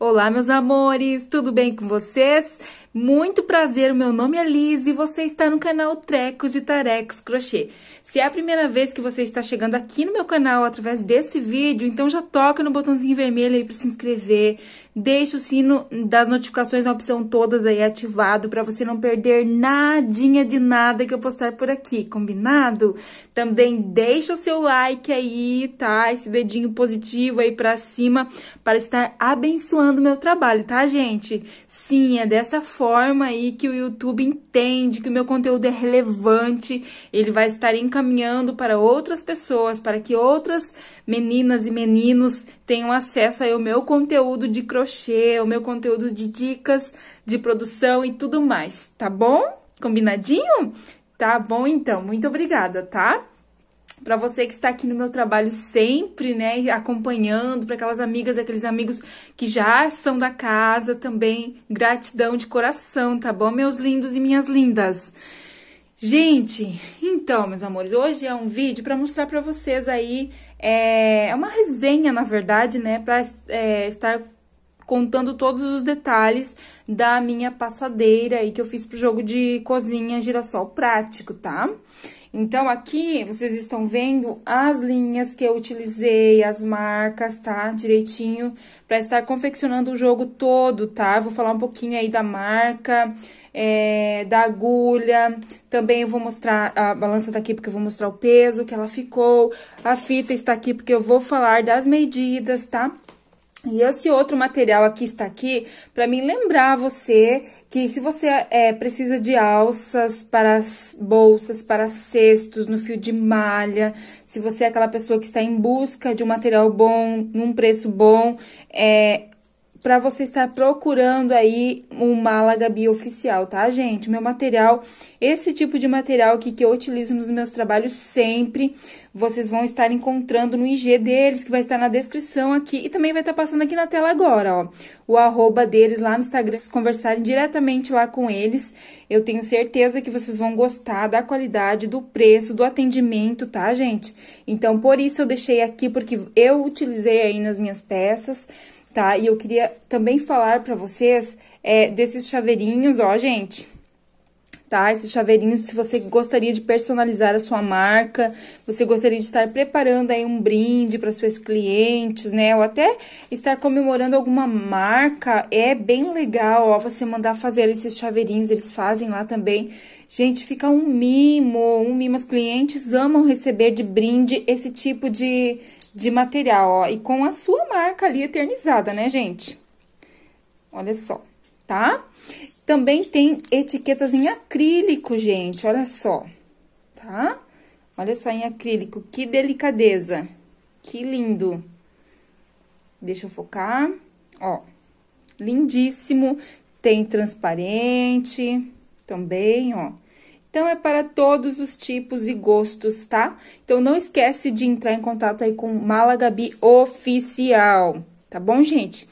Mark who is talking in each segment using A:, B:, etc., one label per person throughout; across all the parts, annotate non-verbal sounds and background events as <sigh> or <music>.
A: Olá, meus amores, tudo bem com vocês? Muito prazer, meu nome é Liz e você está no canal Trecos e Tarecos Crochê. Se é a primeira vez que você está chegando aqui no meu canal através desse vídeo, então já toca no botãozinho vermelho aí para se inscrever, deixa o sino das notificações na opção todas aí ativado para você não perder nadinha de nada que eu postar por aqui, combinado? Também deixa o seu like aí, tá? Esse dedinho positivo aí para cima para estar abençoando o meu trabalho, tá, gente? Sim, é dessa forma forma aí que o YouTube entende que o meu conteúdo é relevante, ele vai estar encaminhando para outras pessoas, para que outras meninas e meninos tenham acesso ao meu conteúdo de crochê, o meu conteúdo de dicas de produção e tudo mais, tá bom? Combinadinho? Tá bom então, muito obrigada, tá? para você que está aqui no meu trabalho sempre, né, acompanhando, para aquelas amigas, aqueles amigos que já são da casa também, gratidão de coração, tá bom, meus lindos e minhas lindas? Gente, então, meus amores, hoje é um vídeo para mostrar para vocês aí, é, é, uma resenha, na verdade, né, para é, estar contando todos os detalhes da minha passadeira aí que eu fiz pro jogo de cozinha girassol prático, tá? Então, aqui vocês estão vendo as linhas que eu utilizei, as marcas, tá? Direitinho, para estar confeccionando o jogo todo, tá? Vou falar um pouquinho aí da marca, é, da agulha, também eu vou mostrar, a balança tá aqui porque eu vou mostrar o peso que ela ficou, a fita está aqui porque eu vou falar das medidas, tá? E esse outro material aqui está aqui para me lembrar você que se você é, precisa de alças para bolsas, para cestos, no fio de malha, se você é aquela pessoa que está em busca de um material bom, num preço bom, é, para você estar procurando aí o Málaga Bio Oficial, tá, gente? Meu material, esse tipo de material aqui que eu utilizo nos meus trabalhos sempre, vocês vão estar encontrando no IG deles, que vai estar na descrição aqui e também vai estar passando aqui na tela agora, ó. O arroba deles lá no Instagram, se conversarem diretamente lá com eles, eu tenho certeza que vocês vão gostar da qualidade, do preço, do atendimento, tá, gente? Então, por isso eu deixei aqui, porque eu utilizei aí nas minhas peças tá? E eu queria também falar para vocês é, desses chaveirinhos, ó, gente tá? Esses chaveirinhos, se você gostaria de personalizar a sua marca, você gostaria de estar preparando aí um brinde para suas clientes, né? Ou até estar comemorando alguma marca, é bem legal, ó, você mandar fazer esses chaveirinhos, eles fazem lá também. Gente, fica um mimo, um mimo. As clientes amam receber de brinde esse tipo de de material, ó, e com a sua marca ali eternizada, né, gente? Olha só, tá? Também tem etiquetas em acrílico, gente, olha só, tá? Olha só em acrílico, que delicadeza, que lindo. Deixa eu focar, ó, lindíssimo, tem transparente também, ó. Então é para todos os tipos e gostos, tá? Então não esquece de entrar em contato aí com Mala Gabi Oficial, tá bom, gente?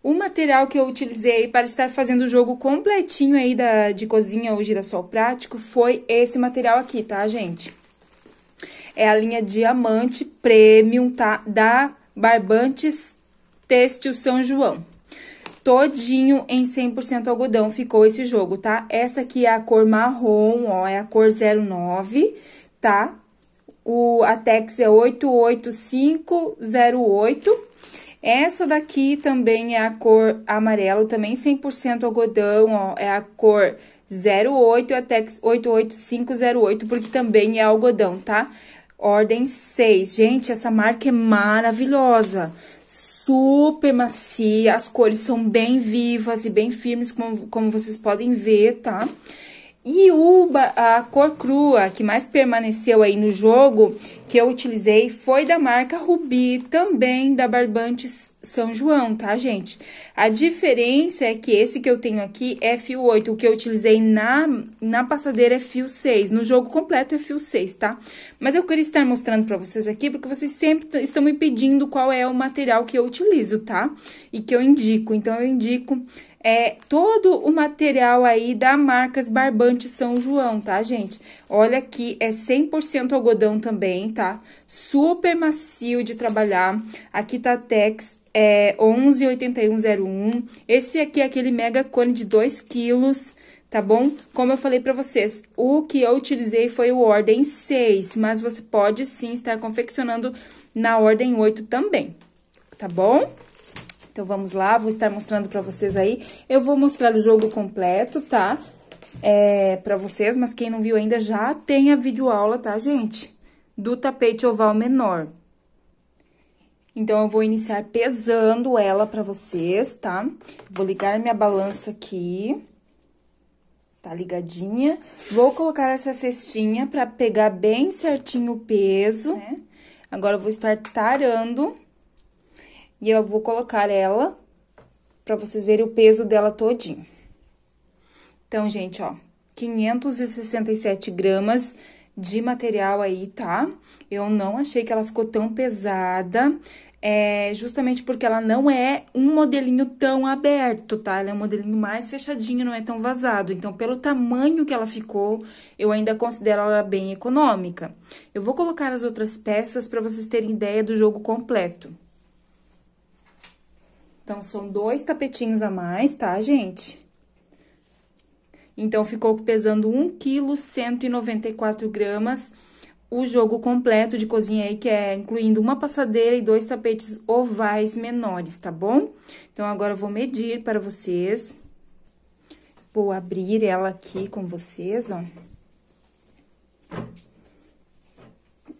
A: O material que eu utilizei para estar fazendo o jogo completinho aí da, de cozinha ou girassol prático foi esse material aqui, tá, gente? É a linha Diamante Premium, tá? Da Barbantes Têxtil São João todinho em 100% algodão ficou esse jogo, tá? Essa aqui é a cor marrom, ó, é a cor 09, tá? O, a Tex é 88508. Essa daqui também é a cor amarelo, também 100% algodão, ó, é a cor 08 e a Tex 88508, porque também é algodão, tá? Ordem 6. Gente, essa marca é maravilhosa super macia, as cores são bem vivas e bem firmes, como, como vocês podem ver, tá? E o, a cor crua que mais permaneceu aí no jogo, que eu utilizei, foi da marca Rubi, também da Barbantes são João, tá, gente? A diferença é que esse que eu tenho aqui é fio 8. O que eu utilizei na, na passadeira é fio 6. No jogo completo é fio 6, tá? Mas eu queria estar mostrando pra vocês aqui, porque vocês sempre estão me pedindo qual é o material que eu utilizo, tá? E que eu indico. Então, eu indico é todo o material aí da Marcas Barbante São João, tá, gente? Olha aqui, é 100% algodão também, tá? Super macio de trabalhar. Aqui tá Tex é 118101. Esse aqui é aquele mega cone de 2 quilos, tá bom? Como eu falei pra vocês, o que eu utilizei foi o ordem 6, mas você pode sim estar confeccionando na ordem 8 também, tá bom? Então, vamos lá, vou estar mostrando pra vocês aí. Eu vou mostrar o jogo completo, tá? É, pra vocês, mas quem não viu ainda já tem a videoaula, tá, gente? Do tapete oval menor. Então, eu vou iniciar pesando ela pra vocês, tá? Vou ligar minha balança aqui, tá ligadinha. Vou colocar essa cestinha pra pegar bem certinho o peso, né? Agora, eu vou estar tarando e eu vou colocar ela pra vocês verem o peso dela todinho. Então, gente, ó, 567 gramas de material aí, tá? Eu não achei que ela ficou tão pesada, é justamente porque ela não é um modelinho tão aberto, tá? Ela é um modelinho mais fechadinho, não é tão vazado. Então, pelo tamanho que ela ficou, eu ainda considero ela bem econômica. Eu vou colocar as outras peças para vocês terem ideia do jogo completo. Então, são dois tapetinhos a mais, tá, gente? Então, ficou pesando 1,194 kg gramas o jogo completo de cozinha aí, que é incluindo uma passadeira e dois tapetes ovais menores, tá bom? Então, agora eu vou medir para vocês. Vou abrir ela aqui com vocês, ó.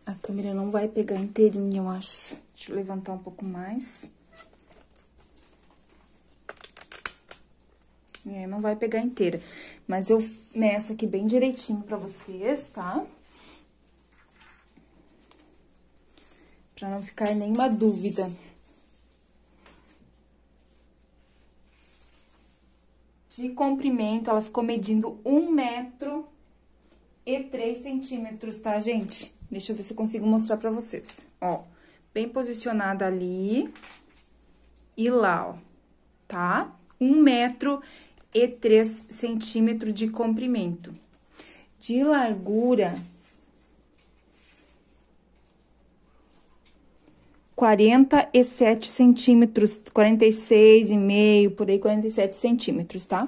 A: A câmera não vai pegar inteirinha, eu acho. Deixa eu levantar um pouco mais. É, não vai pegar inteira. Mas eu meço aqui bem direitinho pra vocês, tá? Tá? para não ficar nenhuma dúvida. De comprimento, ela ficou medindo 1 metro e 3 centímetros, tá, gente? Deixa eu ver se eu consigo mostrar pra vocês. Ó, bem posicionada ali e lá, ó, tá? 1 metro e 3 centímetros de comprimento. De largura, 47 centímetros, 46,5, por aí 47 centímetros, tá?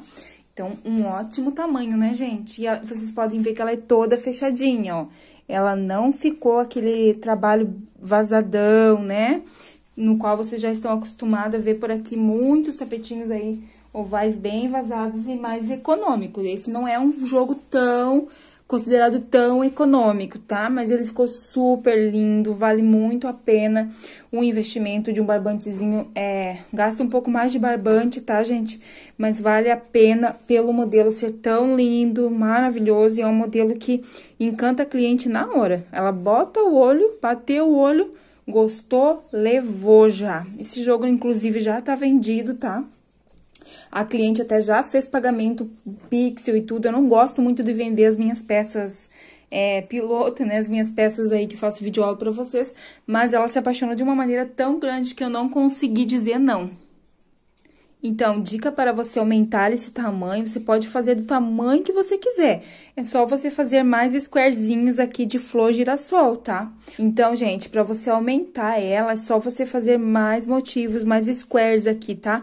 A: Então, um ótimo tamanho, né, gente? E a, vocês podem ver que ela é toda fechadinha, ó. Ela não ficou aquele trabalho vazadão, né? No qual vocês já estão acostumados a ver por aqui muitos tapetinhos aí ovais bem vazados e mais econômicos. Esse não é um jogo tão considerado tão econômico, tá? Mas ele ficou super lindo, vale muito a pena o investimento de um barbantezinho. É, gasta um pouco mais de barbante, tá, gente? Mas vale a pena pelo modelo ser tão lindo, maravilhoso. E é um modelo que encanta a cliente na hora. Ela bota o olho, bateu o olho, gostou, levou já. Esse jogo, inclusive, já tá vendido, tá? A cliente até já fez pagamento pixel e tudo. Eu não gosto muito de vender as minhas peças é, piloto, né? As minhas peças aí que faço vídeo aula pra vocês. Mas ela se apaixonou de uma maneira tão grande que eu não consegui dizer não. Então, dica para você aumentar esse tamanho, você pode fazer do tamanho que você quiser. É só você fazer mais squarezinhos aqui de flor girassol, tá? Então, gente, para você aumentar ela, é só você fazer mais motivos, mais squares aqui, tá?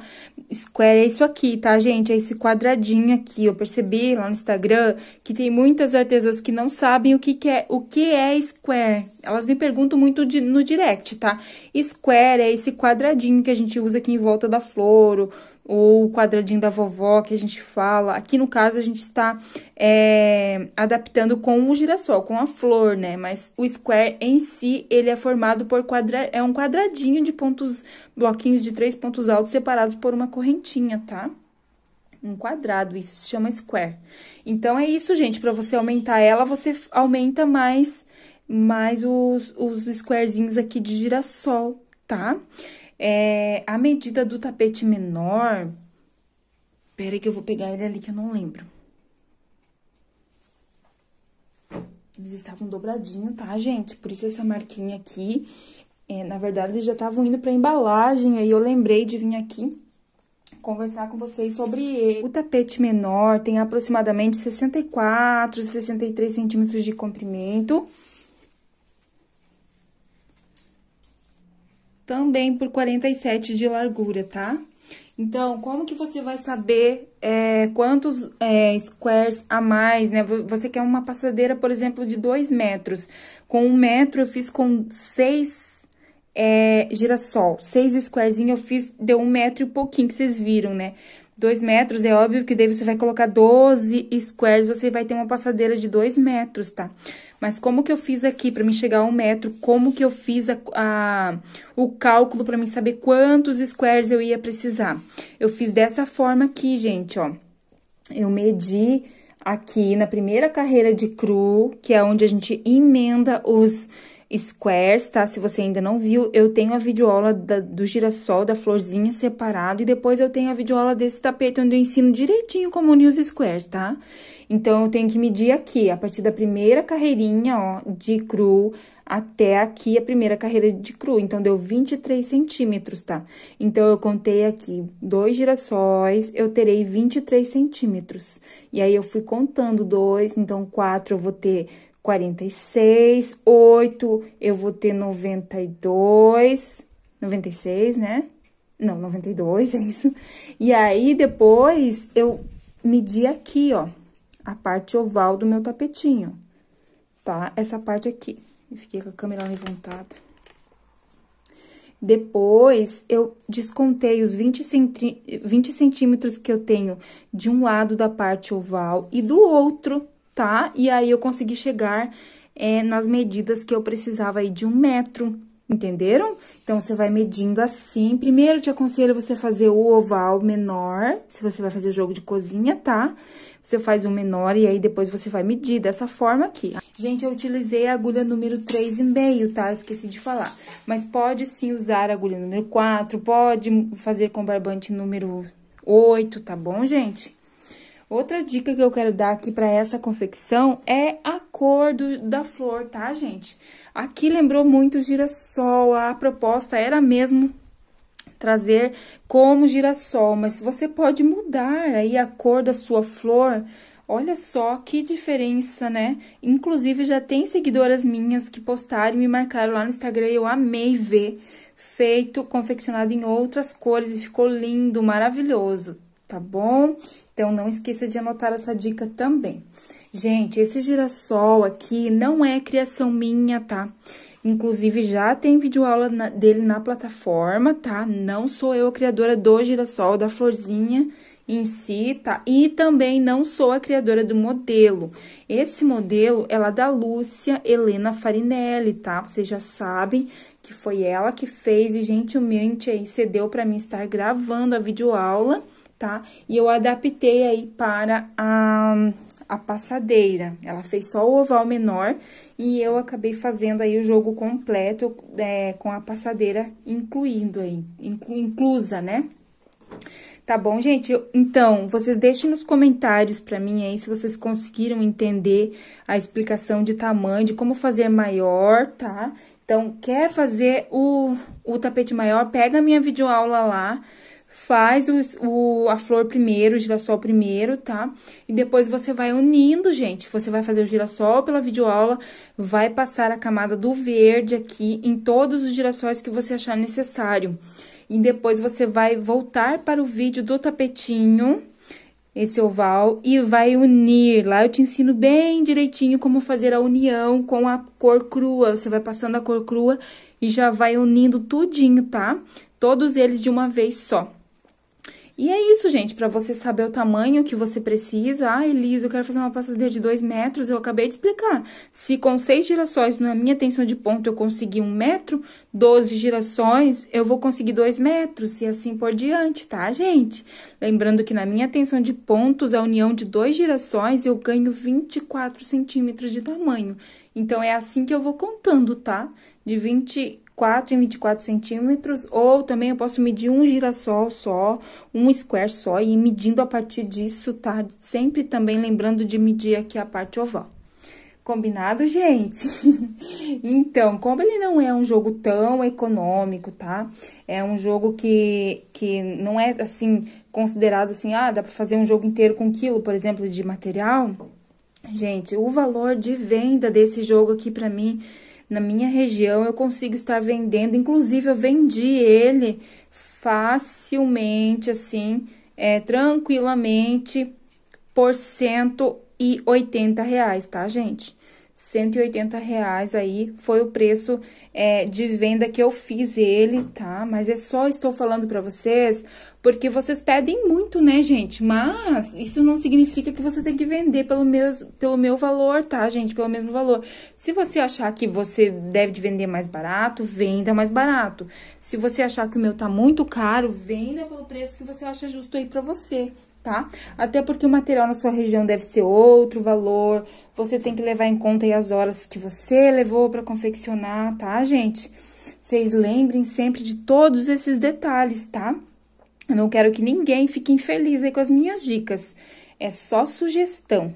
A: square é isso aqui, tá, gente? É esse quadradinho aqui. Eu percebi lá no Instagram que tem muitas artesãs que não sabem o que, que é, o que é square. Elas me perguntam muito de, no direct, tá? Square é esse quadradinho que a gente usa aqui em volta da flor, ou o quadradinho da vovó que a gente fala. Aqui no caso a gente está é, adaptando com o girassol, com a flor, né? Mas o square em si ele é formado por quadra é um quadradinho de pontos, bloquinhos de três pontos altos separados por uma correntinha, tá? Um quadrado, isso se chama square. Então é isso, gente. Para você aumentar ela, você aumenta mais mais os, os squarezinhos aqui de girassol, tá? É, a medida do tapete menor. Peraí, que eu vou pegar ele ali que eu não lembro. Eles estavam dobradinho, tá, gente? Por isso essa marquinha aqui. É, na verdade, eles já estavam indo pra embalagem, aí eu lembrei de vir aqui conversar com vocês sobre ele. O tapete menor tem aproximadamente 64, 63 centímetros de comprimento também por 47 de largura, tá? Então, como que você vai saber é, quantos é, squares a mais, né? Você quer uma passadeira, por exemplo, de 2 metros. Com um metro, eu fiz com 6 é, girassol. 6 squares, eu fiz, deu um metro e pouquinho que vocês viram, né? 2 metros, é óbvio que daí você vai colocar 12 squares, você vai ter uma passadeira de 2 metros, tá? Mas como que eu fiz aqui para me chegar a um metro? Como que eu fiz a, a o cálculo para mim saber quantos squares eu ia precisar? Eu fiz dessa forma aqui, gente, ó. Eu medi aqui na primeira carreira de cru, que é onde a gente emenda os squares, tá? Se você ainda não viu, eu tenho a videoaula da, do girassol, da florzinha separado, e depois eu tenho a videoaula desse tapete, onde eu ensino direitinho como unir os squares, tá? Então, eu tenho que medir aqui, a partir da primeira carreirinha, ó, de cru, até aqui a primeira carreira de cru. Então, deu 23 centímetros, tá? Então, eu contei aqui dois girassóis, eu terei 23 centímetros. E aí, eu fui contando dois, então, quatro eu vou ter 46, 8, eu vou ter 92, 96, né? Não, 92, é isso. E aí, depois, eu medi aqui, ó, a parte oval do meu tapetinho, tá? Essa parte aqui. Eu fiquei com a câmera levantada. Depois, eu descontei os 20, centri... 20 centímetros que eu tenho de um lado da parte oval e do outro, tá? E aí, eu consegui chegar é, nas medidas que eu precisava aí de um metro, entenderam? Então, você vai medindo assim. Primeiro, te aconselho você fazer o oval menor, se você vai fazer o jogo de cozinha, tá? Você faz o menor e aí depois você vai medir dessa forma aqui. Gente, eu utilizei a agulha número 3,5, tá? Esqueci de falar. Mas pode sim usar a agulha número 4, pode fazer com barbante número 8, tá bom, gente? Outra dica que eu quero dar aqui para essa confecção é a cor do, da flor, tá, gente? Aqui lembrou muito girassol, a proposta era mesmo trazer como girassol, mas você pode mudar aí a cor da sua flor. Olha só que diferença, né? Inclusive, já tem seguidoras minhas que postaram e me marcaram lá no Instagram eu amei ver. Feito, confeccionado em outras cores e ficou lindo, maravilhoso, tá bom? Então, não esqueça de anotar essa dica também. Gente, esse girassol aqui não é criação minha, tá? Inclusive, já tem videoaula na, dele na plataforma, tá? Não sou eu a criadora do girassol, da florzinha em si, tá? E também não sou a criadora do modelo. Esse modelo é lá da Lúcia Helena Farinelli, tá? Vocês já sabem que foi ela que fez e gentilmente aí cedeu para mim estar gravando a videoaula aula tá? E eu adaptei aí para a, a passadeira. Ela fez só o oval menor e eu acabei fazendo aí o jogo completo é, com a passadeira incluindo aí, inclu, inclusa, né? Tá bom, gente? então, vocês deixem nos comentários para mim aí se vocês conseguiram entender a explicação de tamanho, de como fazer maior, tá? Então, quer fazer o, o tapete maior, pega a minha videoaula lá, faz o, a flor primeiro, o girassol primeiro, tá? E depois você vai unindo, gente. Você vai fazer o girassol pela videoaula, vai passar a camada do verde aqui em todos os girassóis que você achar necessário. E depois você vai voltar para o vídeo do tapetinho, esse oval, e vai unir. Lá eu te ensino bem direitinho como fazer a união com a cor crua. Você vai passando a cor crua e já vai unindo tudinho, tá? Todos eles de uma vez só. E é isso, gente, para você saber o tamanho que você precisa. Ah, Elisa, eu quero fazer uma passadeira de 2 metros, eu acabei de explicar. Se com 6 girações na minha tensão de ponto eu conseguir 1 um metro, 12 girações eu vou conseguir 2 metros, e assim por diante, tá, gente? Lembrando que na minha tensão de pontos, a união de dois girações eu ganho 24 centímetros de tamanho. Então, é assim que eu vou contando, tá? De 20 4 em 24 centímetros, ou também eu posso medir um girassol só, um square só, e ir medindo a partir disso, tá? Sempre também lembrando de medir aqui a parte oval. Combinado, gente? <laughs> então, como ele não é um jogo tão econômico, tá? É um jogo que, que não é, assim, considerado assim, ah, dá pra fazer um jogo inteiro com um quilo, por exemplo, de material. Gente, o valor de venda desse jogo aqui pra mim na minha região eu consigo estar vendendo, inclusive eu vendi ele facilmente, assim, é, tranquilamente, por cento e oitenta reais, tá, gente? 180 reais aí foi o preço é, de venda que eu fiz ele, tá? Mas é só estou falando para vocês porque vocês pedem muito, né, gente? Mas isso não significa que você tem que vender pelo meu, pelo meu valor, tá, gente? Pelo mesmo valor. Se você achar que você deve vender mais barato, venda mais barato. Se você achar que o meu tá muito caro, venda pelo preço que você acha justo aí para você, tá? Até porque o material na sua região deve ser outro valor, você tem que levar em conta as horas que você levou para confeccionar, tá, gente? Vocês lembrem sempre de todos esses detalhes, tá? Eu não quero que ninguém fique infeliz aí com as minhas dicas. É só sugestão,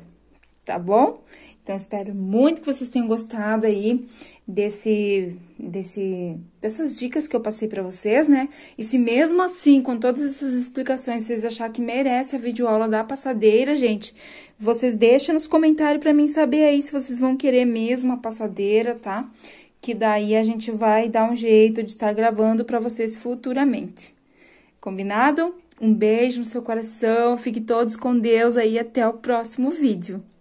A: tá bom? Então, espero muito que vocês tenham gostado aí desse, desse, dessas dicas que eu passei para vocês, né? E se mesmo assim, com todas essas explicações, vocês acharem que merece a videoaula da passadeira, gente, vocês deixem nos comentários para mim saber aí se vocês vão querer mesmo a passadeira, tá? Que daí a gente vai dar um jeito de estar gravando para vocês futuramente. Combinado? Um beijo no seu coração, fiquem todos com Deus aí até o próximo vídeo.